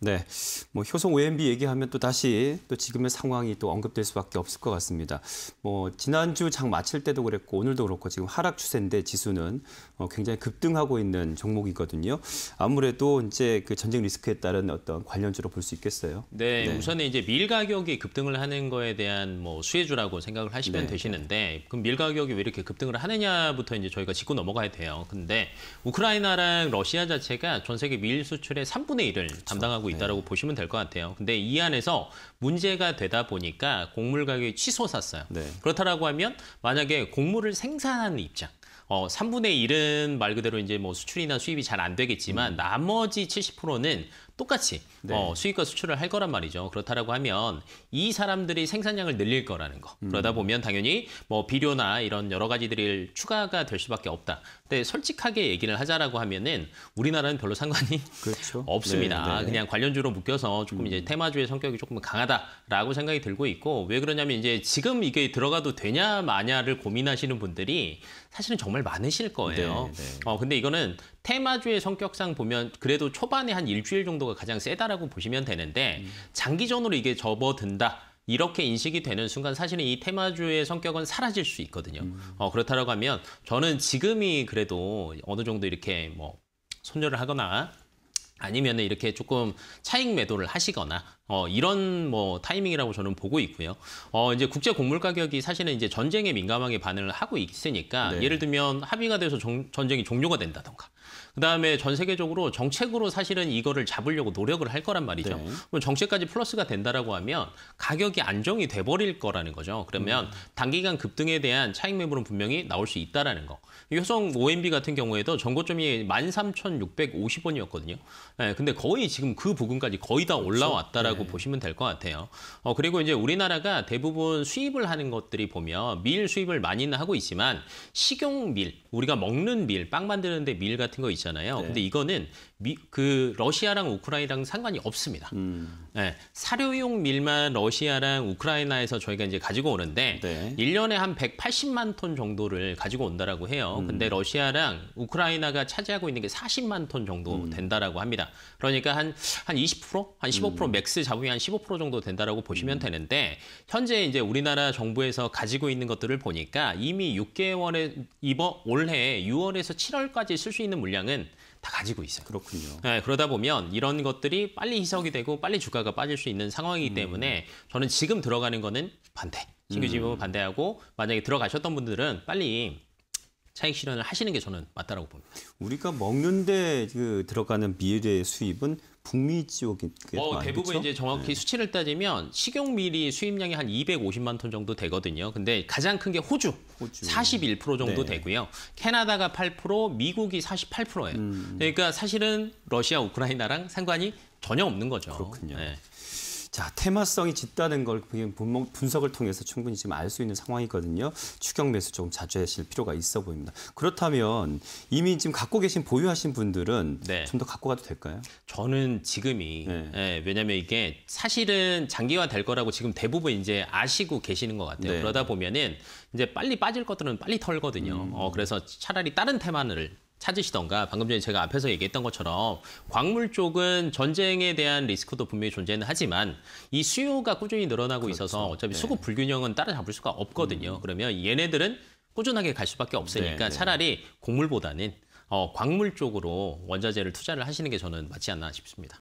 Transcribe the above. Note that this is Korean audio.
네, 뭐 효성 OMB 얘기하면 또 다시 또 지금의 상황이 또 언급될 수밖에 없을 것 같습니다. 뭐 지난주 장 마칠 때도 그랬고 오늘도 그렇고 지금 하락 추세인데 지수는 어, 굉장히 급등하고 있는 종목이거든요. 아무래도 이제 그 전쟁 리스크에 따른 어떤 관련주로 볼 수 있겠어요. 네, 네, 우선은 이제 밀 가격이 급등을 하는 거에 대한 뭐 수혜주라고 생각을 하시면 네. 되시는데 그럼 밀 가격이 왜 이렇게 급등을 하느냐부터 이제 저희가 짚고 넘어가야 돼요. 근데 우크라이나랑 러시아 자체가 전 세계 밀 수출의 3분의 1을 그렇죠. 담당하고 나타고 네. 있다고 라라 보시면 될 것 같아요. 근데 이 안에서 문제가 되다 보니까 곡물 가격이 치솟았어요. 네. 그렇다라고 하면 만약에 곡물을 생산하는 입장, 어, 3분의 1은 말 그대로 이제 뭐 수출이나 수입이 잘 안 되겠지만 음. 나머지 70%는 똑같이 네. 어, 수익과 수출을 할 거란 말이죠. 그렇다라고 하면 이 사람들이 생산량을 늘릴 거라는 거. 음. 그러다 보면 당연히 뭐 비료나 이런 여러 가지들이 추가가 될 수밖에 없다. 근데 솔직하게 얘기를 하자라고 하면은 우리나라는 별로 상관이 그렇죠. 없습니다. 네, 네. 그냥 관련주로 묶여서 조금 음. 이제 테마주의 성격이 조금 강하다라고 생각이 들고 있고 왜 그러냐면 이제 지금 이게 들어가도 되냐 마냐를 고민하시는 분들이 사실은 정말 많으실 거예요. 네, 네. 어 근데 이거는 테마주의 성격상 보면 그래도 초반에 한 일주일 정도가 가장 세다라고 보시면 되는데 장기전으로 이게 접어든다. 이렇게 인식이 되는 순간 사실은 이 테마주의 성격은 사라질 수 있거든요. 음. 어, 그렇다라고 하면 저는 지금이 그래도 어느 정도 이렇게 뭐 손절을 하거나 아니면 이렇게 조금 차익 매도를 하시거나 어, 이런 뭐 타이밍이라고 저는 보고 있고요. 어, 이제 국제 곡물 가격이 사실은 이제 전쟁에 민감하게 반응을 하고 있으니까 네. 예를 들면 합의가 돼서 정, 전쟁이 종료가 된다던가 그다음에 전 세계적으로 정책으로 사실은 이거를 잡으려고 노력을 할 거란 말이죠. 네. 그럼 정책까지 플러스가 된다라고 하면 가격이 안정이 돼 버릴 거라는 거죠. 그러면 음. 단기간 급등에 대한 차익 매물은 분명히 나올 수 있다라는 거. 효성 OMB 같은 경우에도 정고점이 13,650원이었거든요. 네, 예, 근데 거의 지금 그 부근까지 거의 다 그렇죠. 올라왔다라고 있다고 보시면 될 것 같아요. 어, 그리고 이제 우리나라가 대부분 수입을 하는 것들이 보면 밀 수입을 많이는 하고 있지만 식용밀, 우리가 먹는 밀, 빵 만드는데 밀 같은 거 있잖아요. 네. 근데 이거는 미, 그 러시아랑 우크라이나랑 상관이 없습니다. 음. 네, 사료용 밀만 러시아랑 우크라이나에서 저희가 이제 가지고 오는데 네. 1년에 한 180만 톤 정도를 가지고 온다라고 해요. 음. 근데 러시아랑 우크라이나가 차지하고 있는 게 40만 톤 정도 음. 된다라고 합니다. 그러니까 한 한 20%, 한 15% 음. 맥스 자본이 한 15% 정도 된다라고 보시면 음. 되는데 현재 이제 우리나라 정부에서 가지고 있는 것들을 보니까 이미 6개월에 이번 올해 6월에서 7월까지 쓸 수 있는 물량은 다 가지고 있어요. 그렇군요. 네, 그러다 보면 이런 것들이 빨리 희석이 되고 빨리 주가가 빠질 수 있는 상황이기 음. 때문에 저는 지금 들어가는 거는 반대. 신규 지입 음. 반대하고 만약에 들어가셨던 분들은 빨리 차익 실현을 하시는 게 저는 맞다라고 봅니다. 우리가 먹는데 그 들어가는 비래의 수입은 북미 지역이 어, 대부분 이제 정확히 네. 수치를 따지면 식용미리 수입량이 한 250만 톤 정도 되거든요. 근데 가장 큰 게 호주, 호주, 41% 정도 네. 되고요. 캐나다가 8%, 미국이 48%예요. 음. 그러니까 사실은 러시아, 우크라이나랑 상관이 전혀 없는 거죠. 그렇군요. 네. 자, 테마성이 짙다는 걸 분석을 통해서 충분히 지금 알 수 있는 상황이거든요. 추경 매수 조금 자제하실 필요가 있어 보입니다. 그렇다면 이미 지금 갖고 계신 보유하신 분들은 네. 좀더 갖고 가도 될까요? 저는 지금이 네. 네, 예, 왜냐하면 이게 사실은 장기화 될 거라고 지금 대부분 이제 아시고 계시는 것 같아요. 네. 그러다 보면은 이제 빨리 빠질 것들은 빨리 털거든요. 음. 어, 그래서 차라리 다른 테마를 찾으시던가 방금 전에 제가 앞에서 얘기했던 것처럼 광물 쪽은 전쟁에 대한 리스크도 분명히 존재는 하지만 이 수요가 꾸준히 늘어나고 그렇죠. 있어서 어차피 네. 수급 불균형은 따라잡을 수가 없거든요. 음. 그러면 얘네들은 꾸준하게 갈 수밖에 없으니까 네, 네, 차라리 곡물보다는 어, 광물 쪽으로 원자재를 투자를 하시는 게 저는 맞지 않나 싶습니다.